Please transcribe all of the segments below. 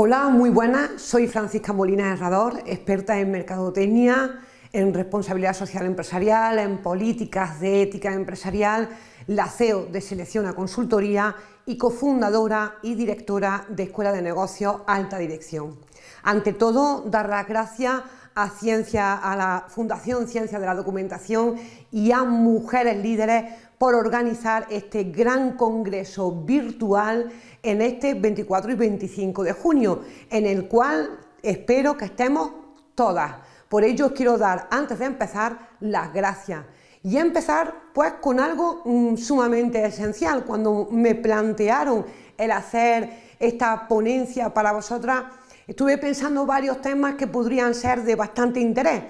Hola, muy buenas. Soy Francisca Molina Herrador, experta en mercadotecnia, en responsabilidad social empresarial, en políticas de ética empresarial, la CEO de Selección a Consultoría y cofundadora y directora de Escuela de Negocios Alta Dirección. Ante todo, dar las gracias a, Ciencia, a la Fundación Ciencia de la Documentación y a Mujeres Líderes por organizar este gran congreso virtual en este 24 y 25 de junio, en el cual espero que estemos todas. Por ello quiero dar, antes de empezar, las gracias. Y empezar pues con algo mm, sumamente esencial. Cuando me plantearon el hacer esta ponencia para vosotras, estuve pensando varios temas que podrían ser de bastante interés.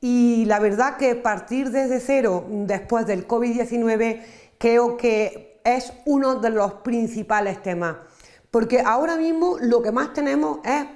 Y la verdad que partir desde cero después del COVID-19 creo que es uno de los principales temas. Porque ahora mismo lo que más tenemos es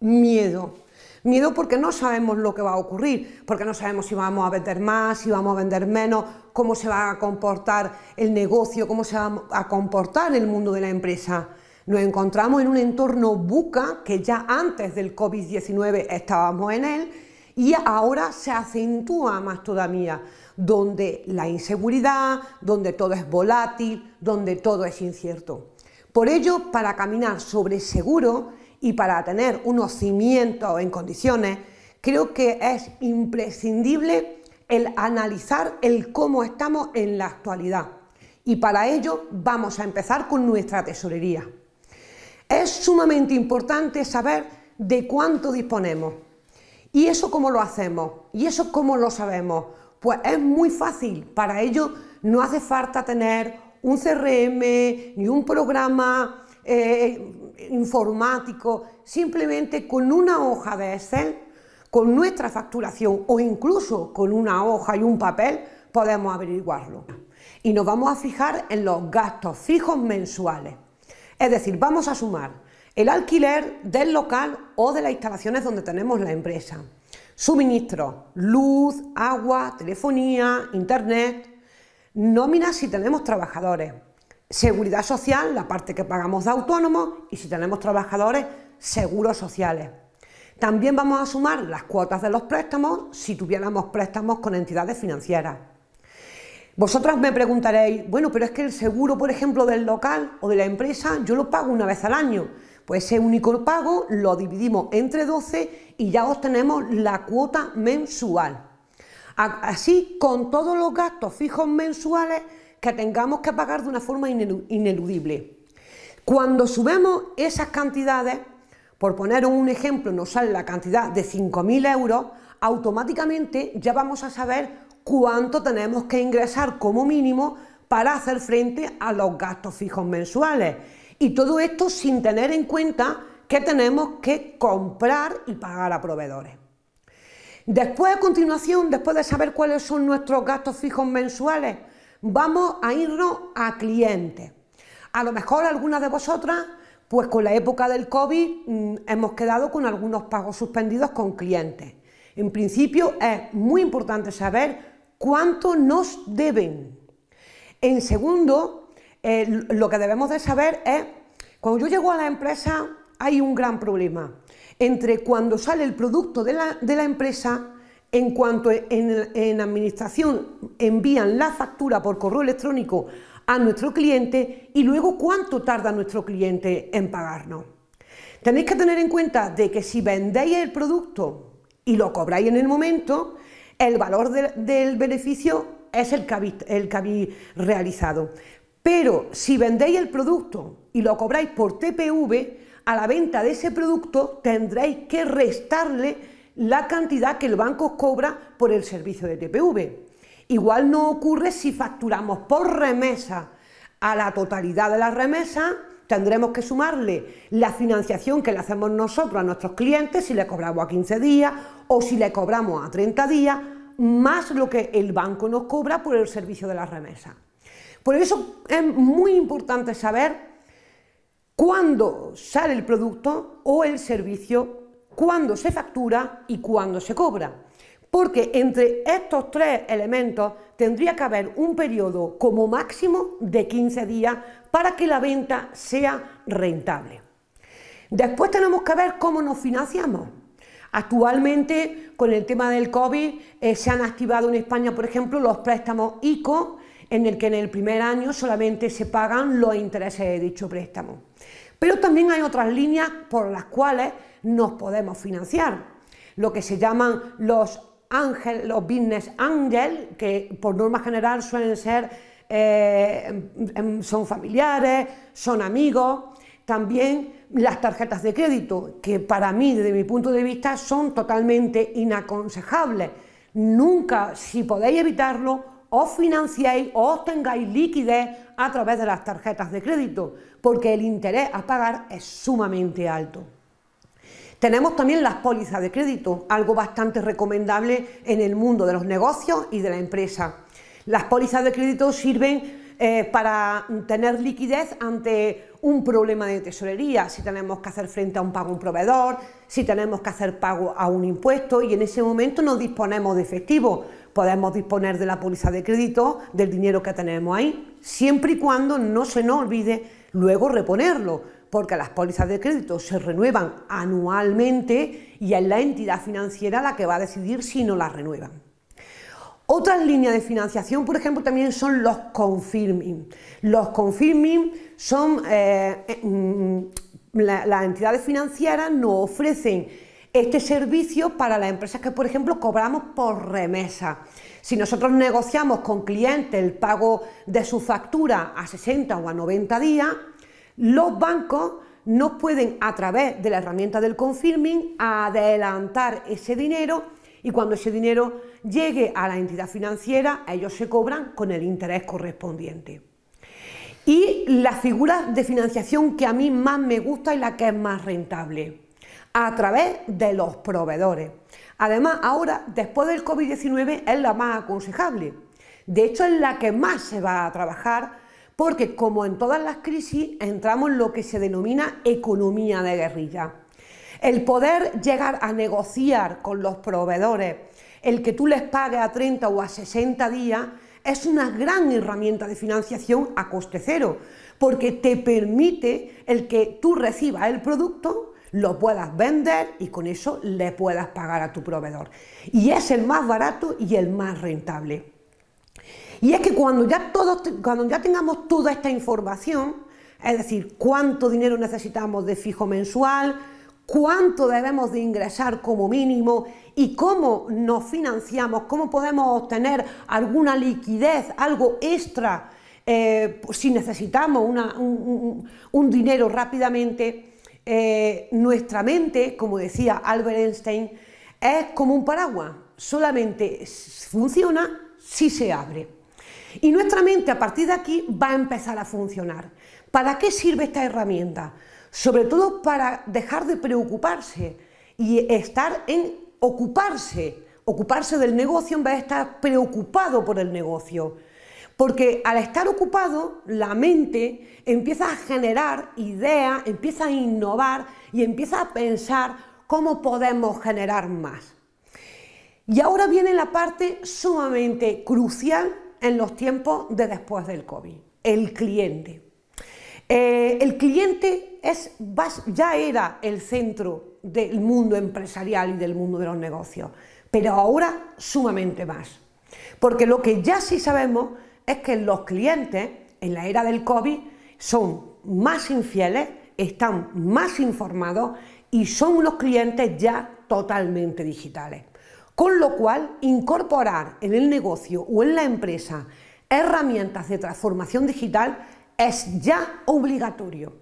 miedo. Miedo porque no sabemos lo que va a ocurrir, porque no sabemos si vamos a vender más, si vamos a vender menos, cómo se va a comportar el negocio, cómo se va a comportar el mundo de la empresa. Nos encontramos en un entorno buca que ya antes del COVID-19 estábamos en él y ahora se acentúa más todavía, donde la inseguridad, donde todo es volátil, donde todo es incierto. Por ello, para caminar sobre seguro y para tener unos cimientos en condiciones, creo que es imprescindible el analizar el cómo estamos en la actualidad. Y para ello vamos a empezar con nuestra tesorería. Es sumamente importante saber de cuánto disponemos, ¿Y eso cómo lo hacemos? ¿Y eso cómo lo sabemos? Pues es muy fácil. Para ello no hace falta tener un CRM ni un programa eh, informático. Simplemente con una hoja de Excel, con nuestra facturación o incluso con una hoja y un papel podemos averiguarlo. Y nos vamos a fijar en los gastos fijos mensuales. Es decir, vamos a sumar el alquiler del local o de las instalaciones donde tenemos la empresa, Suministro, luz, agua, telefonía, internet, nómina si tenemos trabajadores, seguridad social, la parte que pagamos de autónomo y si tenemos trabajadores, seguros sociales. También vamos a sumar las cuotas de los préstamos si tuviéramos préstamos con entidades financieras. Vosotras me preguntaréis, bueno, pero es que el seguro, por ejemplo, del local o de la empresa, yo lo pago una vez al año. Pues ese único pago lo dividimos entre 12 y ya obtenemos la cuota mensual. Así con todos los gastos fijos mensuales que tengamos que pagar de una forma ineludible. Cuando subemos esas cantidades, por poner un ejemplo, nos sale la cantidad de 5.000 euros, automáticamente ya vamos a saber cuánto tenemos que ingresar como mínimo para hacer frente a los gastos fijos mensuales y todo esto sin tener en cuenta que tenemos que comprar y pagar a proveedores. Después, a continuación, después de saber cuáles son nuestros gastos fijos mensuales, vamos a irnos a clientes. A lo mejor algunas de vosotras, pues con la época del COVID mm, hemos quedado con algunos pagos suspendidos con clientes. En principio es muy importante saber cuánto nos deben. En segundo, eh, lo que debemos de saber es, cuando yo llego a la empresa hay un gran problema entre cuando sale el producto de la, empresa, en cuanto en, administración envían la factura por correo electrónico a nuestro cliente y luego cuánto tarda nuestro cliente en pagarnos. Tenéis que tener en cuenta de que si vendéis el producto y lo cobráis en el momento, el valor del beneficio es el el que habéis realizado. Pero si vendéis el producto y lo cobráis por TPV, a la venta de ese producto tendréis que restarle la cantidad que el banco cobra por el servicio de TPV. Igual no ocurre si facturamos por remesa a la totalidad de la remesa tendremos que sumarle la financiación que le hacemos nosotros a nuestros clientes, si le cobramos a 15 días o si le cobramos a 30 días, más lo que el banco nos cobra por el servicio de la remesa. Por eso es muy importante saber cuándo sale el producto o el servicio, cuándo se factura y cuándo se cobra. Porque entre estos tres elementos tendría que haber un periodo como máximo de 15 días para que la venta sea rentable. Después tenemos que ver cómo nos financiamos. Actualmente, con el tema del COVID, eh, se han activado en España, por ejemplo, los préstamos ICO, en el que en el primer año solamente se pagan los intereses de dicho préstamo. Pero también hay otras líneas por las cuales nos podemos financiar, lo que se llaman los ángel, los business angel, que por norma general suelen ser, eh, em, son familiares, son amigos, también las tarjetas de crédito, que para mí, desde mi punto de vista, son totalmente inaconsejables. Nunca, si podéis evitarlo, os financiéis o os tengáis liquidez a través de las tarjetas de crédito, porque el interés a pagar es sumamente alto. Tenemos también las pólizas de crédito, algo bastante recomendable en el mundo de los negocios y de la empresa. Las pólizas de crédito sirven eh, para tener liquidez ante un problema de tesorería, si tenemos que hacer frente a un pago a un proveedor, si tenemos que hacer pago a un impuesto y en ese momento no disponemos de efectivo, podemos disponer de la póliza de crédito, del dinero que tenemos ahí, siempre y cuando no se nos olvide luego reponerlo, porque las pólizas de crédito se renuevan anualmente y es la entidad financiera la que va a decidir si no las renuevan. Otras líneas de financiación, por ejemplo, también son los confirming. Los confirming son eh, eh, mm, las entidades financieras nos ofrecen este servicio para las empresas que, por ejemplo, cobramos por remesa. Si nosotros negociamos con clientes el pago de su factura a 60 o a 90 días, los bancos nos pueden, a través de la herramienta del confirming, adelantar ese dinero y cuando ese dinero llegue a la entidad financiera, ellos se cobran con el interés correspondiente. Y la figura de financiación que a mí más me gusta y la que es más rentable a través de los proveedores. Además, ahora, después del COVID-19, es la más aconsejable. De hecho, es la que más se va a trabajar porque, como en todas las crisis, entramos en lo que se denomina economía de guerrilla. El poder llegar a negociar con los proveedores, el que tú les pagues a 30 o a 60 días, es una gran herramienta de financiación a coste cero, porque te permite el que tú recibas el producto lo puedas vender y con eso le puedas pagar a tu proveedor. Y es el más barato y el más rentable. Y es que cuando ya, todos, cuando ya tengamos toda esta información, es decir, cuánto dinero necesitamos de fijo mensual, cuánto debemos de ingresar como mínimo y cómo nos financiamos, cómo podemos obtener alguna liquidez, algo extra, eh, si necesitamos un dinero rápidamente, eh, nuestra mente, como decía Albert Einstein, es como un paraguas, solamente funciona si se abre. Y nuestra mente a partir de aquí va a empezar a funcionar. ¿Para qué sirve esta herramienta? Sobre todo para dejar de preocuparse y estar en ocuparse, ocuparse del negocio en vez de estar preocupado por el negocio. Porque al estar ocupado, la mente empieza a generar ideas, empieza a innovar y empieza a pensar cómo podemos generar más. Y ahora viene la parte sumamente crucial en los tiempos de después del COVID, el cliente. Eh, el cliente es, ya era el centro del mundo empresarial y del mundo de los negocios, pero ahora sumamente más. Porque lo que ya sí sabemos es que los clientes en la era del COVID son más infieles, están más informados y son los clientes ya totalmente digitales. Con lo cual, incorporar en el negocio o en la empresa herramientas de transformación digital es ya obligatorio.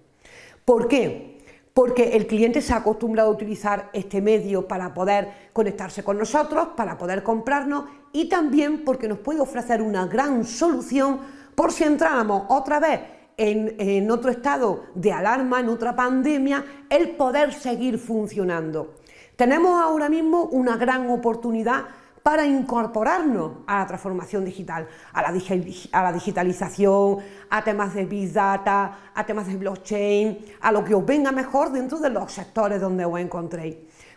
¿Por qué? porque el cliente se ha acostumbrado a utilizar este medio para poder conectarse con nosotros, para poder comprarnos y también porque nos puede ofrecer una gran solución por si entráramos otra vez en, en otro estado de alarma, en otra pandemia, el poder seguir funcionando. Tenemos ahora mismo una gran oportunidad para incorporarnos a la transformación digital, a la, digitalización, a temas de Big Data, a temas de blockchain, a lo que os venga mejor dentro de los sectores donde os encontréis.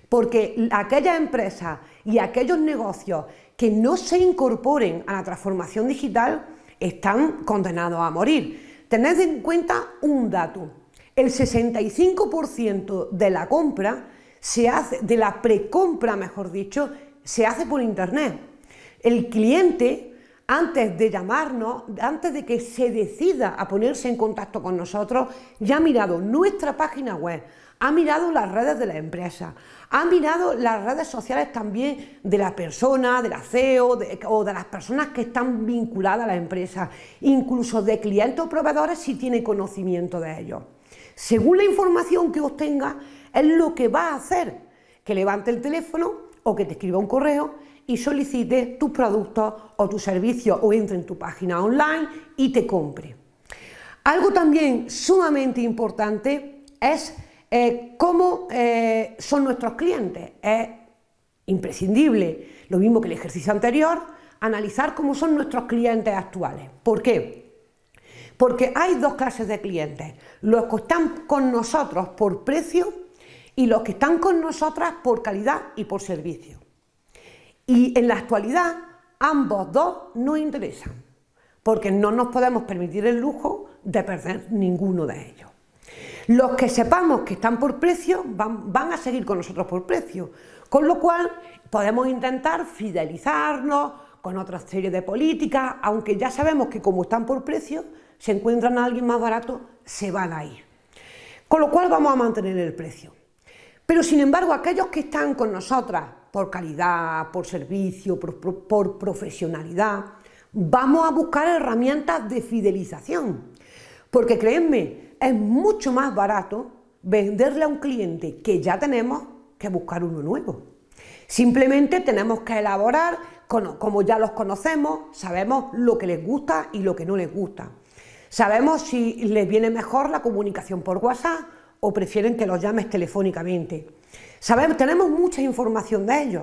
Porque aquellas empresas y aquellos negocios que no se incorporen a la transformación digital están condenados a morir. Tened en cuenta un dato. El 65% de la compra se hace, de la precompra, mejor dicho, se hace por Internet. El cliente, antes de llamarnos, antes de que se decida a ponerse en contacto con nosotros, ya ha mirado nuestra página web, ha mirado las redes de la empresa, ha mirado las redes sociales también de la persona, de la CEO o de las personas que están vinculadas a la empresa, incluso de clientes o proveedores si tiene conocimiento de ellos. Según la información que obtenga, es lo que va a hacer que levante el teléfono o que te escriba un correo y solicite tus productos o tus servicios o entre en tu página online y te compre. Algo también sumamente importante es eh, cómo eh, son nuestros clientes. Es imprescindible, lo mismo que el ejercicio anterior, analizar cómo son nuestros clientes actuales. ¿Por qué? Porque hay dos clases de clientes, los que están con nosotros por precio y los que están con nosotras por calidad y por servicio. Y en la actualidad ambos dos nos interesan, porque no nos podemos permitir el lujo de perder ninguno de ellos. Los que sepamos que están por precio van, a seguir con nosotros por precio, con lo cual podemos intentar fidelizarnos con otras series de políticas, aunque ya sabemos que como están por precio, se encuentran a alguien más barato, se van a ir. Con lo cual vamos a mantener el precio. Pero sin embargo, aquellos que están con nosotras por calidad, por servicio, por, profesionalidad, vamos a buscar herramientas de fidelización. Porque créanme, es mucho más barato venderle a un cliente que ya tenemos que buscar uno nuevo. Simplemente tenemos que elaborar, como ya los conocemos, sabemos lo que les gusta y lo que no les gusta. Sabemos si les viene mejor la comunicación por WhatsApp o prefieren que los llames telefónicamente. Sabemos, tenemos mucha información de ellos,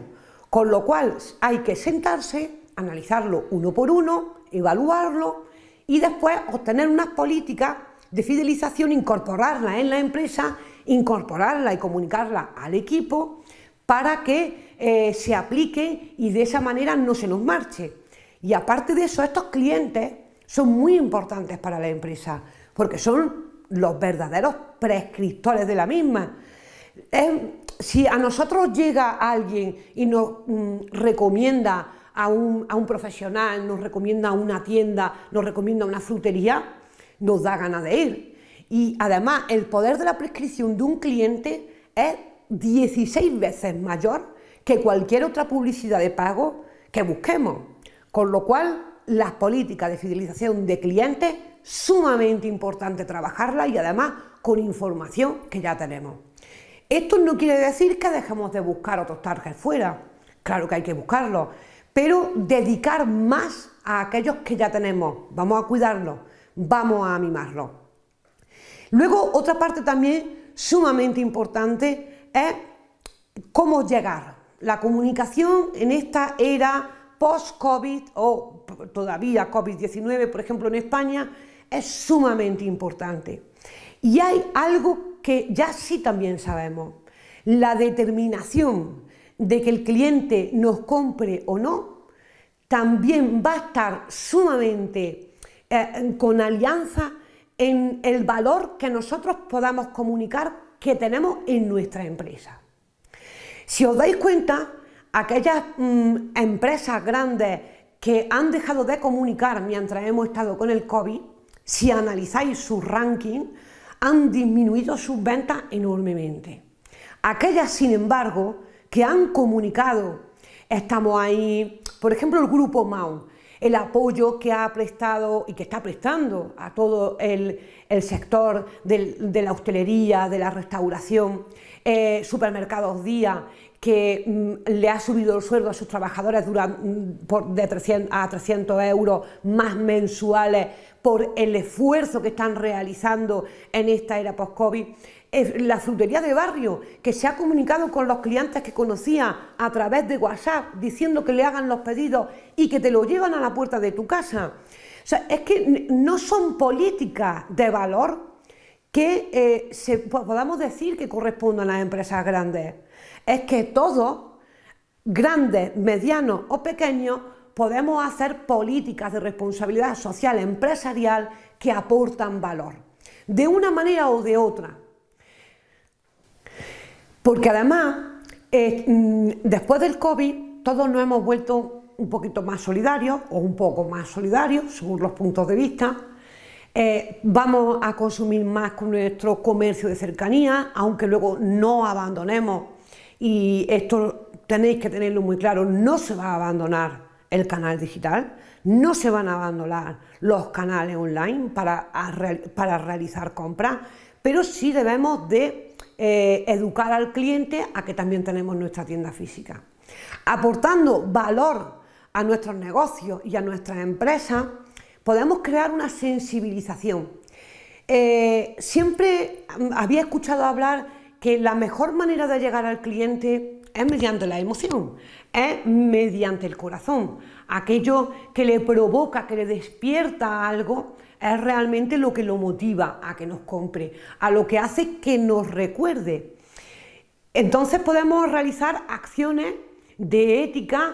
con lo cual hay que sentarse, analizarlo uno por uno, evaluarlo y después obtener unas políticas de fidelización, incorporarla en la empresa, incorporarla y comunicarla al equipo para que eh, se aplique y de esa manera no se nos marche. Y aparte de eso, estos clientes son muy importantes para la empresa porque son los verdaderos prescriptores de la misma. si a nosotros llega alguien y nos mm, recomienda a un, a un, profesional, nos recomienda una tienda, nos recomienda una frutería, nos da ganas de ir. Y además el poder de la prescripción de un cliente es 16 veces mayor que cualquier otra publicidad de pago que busquemos. Con lo cual, las políticas de fidelización de clientes sumamente importante trabajarla y además con información que ya tenemos. Esto no quiere decir que dejemos de buscar otros targets fuera, claro que hay que buscarlos, pero dedicar más a aquellos que ya tenemos, vamos a cuidarlos, vamos a mimarlos. Luego, otra parte también sumamente importante es cómo llegar. La comunicación en esta era post-COVID o todavía COVID-19, por ejemplo en España, es sumamente importante. Y hay algo que ya sí también sabemos, la determinación de que el cliente nos compre o no, también va a estar sumamente eh, con alianza en el valor que nosotros podamos comunicar que tenemos en nuestra empresa. Si os dais cuenta, aquellas mm, empresas grandes que han dejado de comunicar mientras hemos estado con el COVID, si analizáis su ranking, han disminuido sus ventas enormemente. Aquellas, sin embargo, que han comunicado, estamos ahí, por ejemplo, el grupo MAU, el apoyo que ha prestado y que está prestando a todo el, sector de la hostelería, de la restauración, eh, supermercados día, que mm, le ha subido el sueldo a sus trabajadores mm, de 300 a 300 euros más mensuales por el esfuerzo que están realizando en esta era post-COVID. La frutería de barrio, que se ha comunicado con los clientes que conocía a través de WhatsApp, diciendo que le hagan los pedidos y que te lo llevan a la puerta de tu casa. O sea, es que no son políticas de valor que eh, se, podamos decir que correspondan a las empresas grandes es que todos, grandes, medianos o pequeños, podemos hacer políticas de responsabilidad social empresarial que aportan valor, de una manera o de otra. Porque además, eh, mm, después del COVID, todos nos hemos vuelto un poquito más solidarios o un poco más solidarios, según los puntos de vista. Eh, vamos a consumir más con nuestro comercio de cercanía, aunque luego no abandonemos y esto tenéis que tenerlo muy claro, no se va a abandonar el canal digital, no se van a abandonar los canales online para, para realizar compras, pero sí debemos de eh, educar al cliente a que también tenemos nuestra tienda física. Aportando valor a nuestros negocios y a nuestras empresas, podemos crear una sensibilización. Eh, siempre había escuchado hablar que la mejor manera de llegar al cliente es mediante la emoción, es mediante el corazón. Aquello que le provoca, que le despierta algo, es realmente lo que lo motiva a que nos compre, a lo que hace que nos recuerde. Entonces podemos realizar acciones de ética,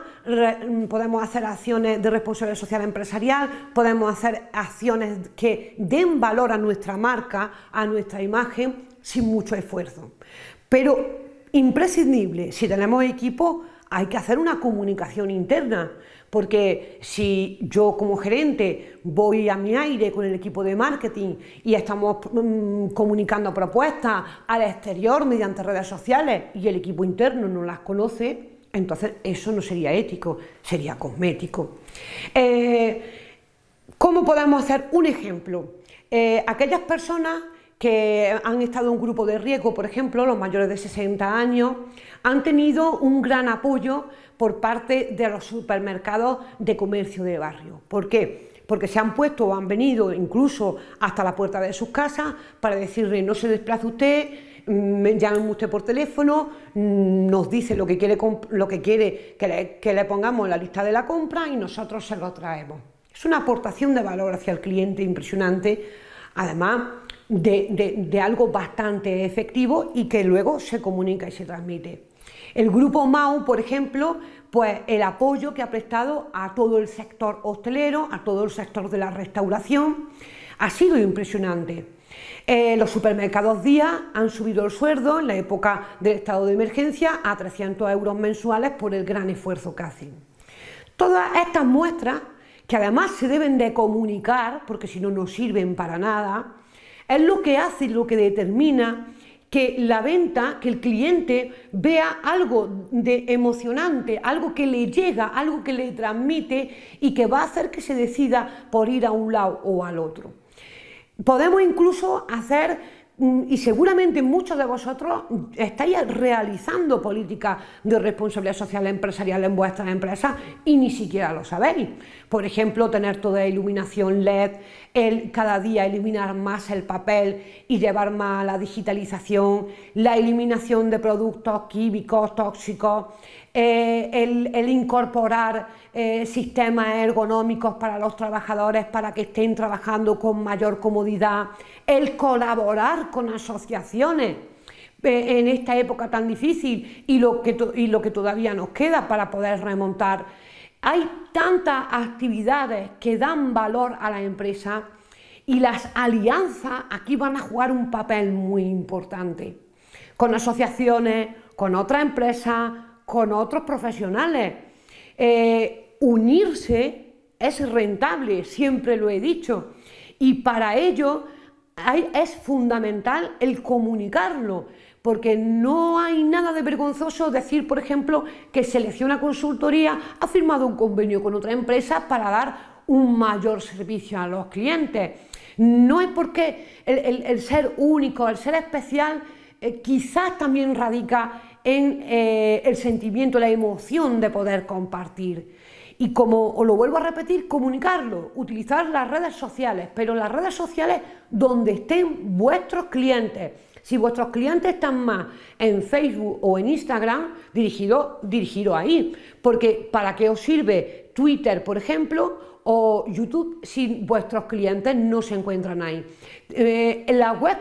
podemos hacer acciones de responsabilidad social empresarial, podemos hacer acciones que den valor a nuestra marca, a nuestra imagen, sin mucho esfuerzo. Pero imprescindible, si tenemos equipo, hay que hacer una comunicación interna, porque si yo como gerente voy a mi aire con el equipo de marketing y estamos mm, comunicando propuestas al exterior mediante redes sociales y el equipo interno no las conoce, entonces eso no sería ético, sería cosmético. Eh, ¿Cómo podemos hacer un ejemplo? Eh, aquellas personas que han estado en un grupo de riesgo, por ejemplo, los mayores de 60 años, han tenido un gran apoyo por parte de los supermercados de comercio de barrio. ¿Por qué? Porque se han puesto o han venido incluso hasta la puerta de sus casas para decirle no se desplace usted, mm, llame usted por teléfono, mm, nos dice lo que quiere, lo que, quiere que, le, que le pongamos en la lista de la compra y nosotros se lo traemos. Es una aportación de valor hacia el cliente impresionante. Además, de, algo bastante efectivo y que luego se comunica y se transmite. El grupo MAU, por ejemplo, pues el apoyo que ha prestado a todo el sector hostelero, a todo el sector de la restauración, ha sido impresionante. Eh, los supermercados Día han subido el sueldo en la época del estado de emergencia a 300 euros mensuales por el gran esfuerzo que hacen. Todas estas muestras, que además se deben de comunicar, porque si no, no sirven para nada, es lo que hace, lo que determina que la venta, que el cliente vea algo de emocionante, algo que le llega, algo que le transmite y que va a hacer que se decida por ir a un lado o al otro. Podemos incluso hacer Mm, y seguramente muchos de vosotros estáis realizando políticas de responsabilidad social empresarial en vuestras empresas y ni siquiera lo sabéis. Por ejemplo, tener toda iluminación LED, el cada día eliminar más el papel y llevar más a la digitalización, la eliminación de productos químicos, tóxicos, eh, el, incorporar eh, sistemas ergonómicos para los trabajadores para que estén trabajando con mayor comodidad, el colaborar con asociaciones eh, en esta época tan difícil y lo, que y lo que todavía nos queda para poder remontar. Hay tantas actividades que dan valor a la empresa y las alianzas aquí van a jugar un papel muy importante con asociaciones, con otra empresa, con otros profesionales. Eh, unirse es rentable, siempre lo he dicho, y para ello es fundamental el comunicarlo, porque no hay nada de vergonzoso decir, por ejemplo, que Selecciona Consultoría ha firmado un convenio con otra empresa para dar un mayor servicio a los clientes. No es porque el, ser único, el ser especial, eh, quizás también radica en eh, el sentimiento, la emoción de poder compartir. Y como os lo vuelvo a repetir, comunicarlo, utilizar las redes sociales, pero las redes sociales donde estén vuestros clientes. Si vuestros clientes están más en Facebook o en Instagram, dirigido, dirigido ahí. Porque ¿para qué os sirve Twitter, por ejemplo, o YouTube si vuestros clientes no se encuentran ahí? Eh, en la web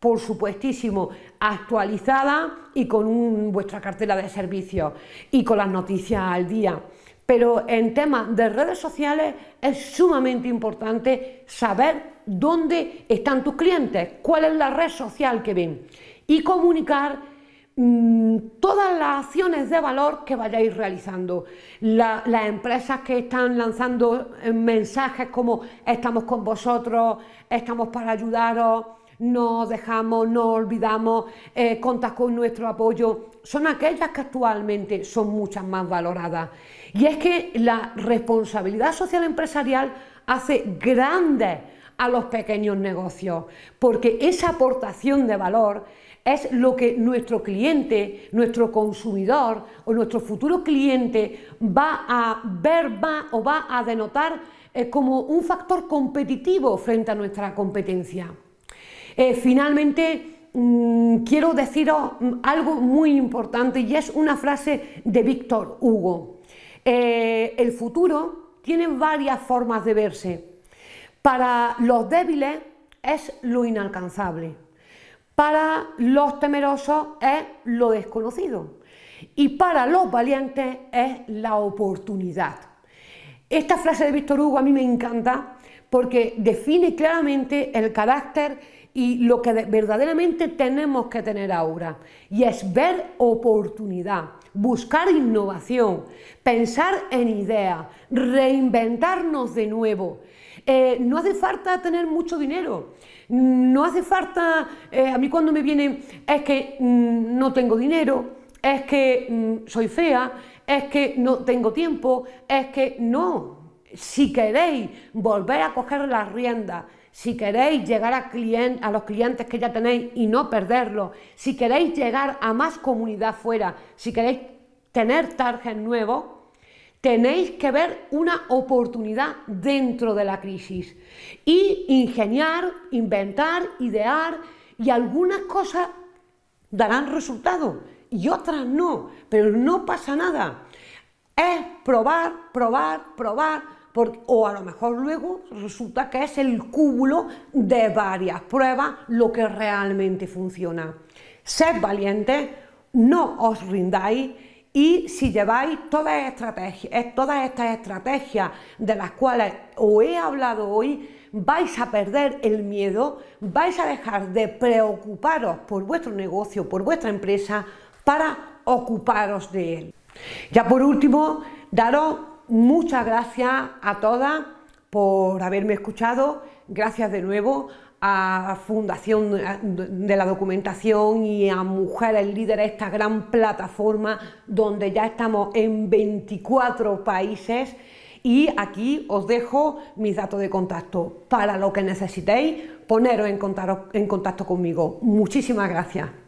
por supuestísimo, actualizada y con vuestra cartera de servicios y con las noticias al día. Pero en temas de redes sociales es sumamente importante saber dónde están tus clientes, cuál es la red social que ven y comunicar mm, todas las acciones de valor que vayáis realizando. las empresas que están lanzando mensajes como estamos con vosotros, estamos para ayudaros, no dejamos, no olvidamos, eh, contas con nuestro apoyo, son aquellas que actualmente son muchas más valoradas. Y es que la responsabilidad social empresarial hace grandes a los pequeños negocios, porque esa aportación de valor es lo que nuestro cliente, nuestro consumidor o nuestro futuro cliente va a ver o va a denotar eh, como un factor competitivo frente a nuestra competencia. Eh, finalmente, mm, quiero deciros mm, algo muy importante y es una frase de Víctor Hugo. Eh, el futuro tiene varias formas de verse. Para los débiles es lo inalcanzable. Para los temerosos es lo desconocido. Y para los valientes es la oportunidad. Esta frase de Víctor Hugo a mí me encanta porque define claramente el carácter y lo que verdaderamente tenemos que tener ahora, y es ver oportunidad, buscar innovación, pensar en ideas, reinventarnos de nuevo. Eh, no hace falta tener mucho dinero, no hace falta, eh, a mí cuando me vienen, es que mm, no tengo dinero, es que mm, soy fea, es que no tengo tiempo, es que no, si queréis volver a coger las riendas si queréis llegar a, los clientes que ya tenéis y no perderlos, si queréis llegar a más comunidad fuera, si queréis tener tarjetas nuevos, tenéis que ver una oportunidad dentro de la crisis y ingeniar, inventar, idear y algunas cosas darán resultado y otras no, pero no pasa nada. Es probar, probar, probar, o a lo mejor luego resulta que es el cúmulo de varias pruebas lo que realmente funciona. Sed valientes, no os rindáis y si lleváis todas, estrategias, eh, todas estas estrategias de las cuales os he hablado hoy, vais a perder el miedo, vais a dejar de preocuparos por vuestro negocio, por vuestra empresa, para ocuparos de él. Ya por último, daros Muchas gracias a todas por haberme escuchado. Gracias de nuevo a Fundación de la Documentación y a Mujeres Líderes, esta gran plataforma donde ya estamos en 24 países. Y aquí os dejo mis datos de contacto. Para lo que necesitéis, poneros en contacto, en contacto conmigo. Muchísimas gracias.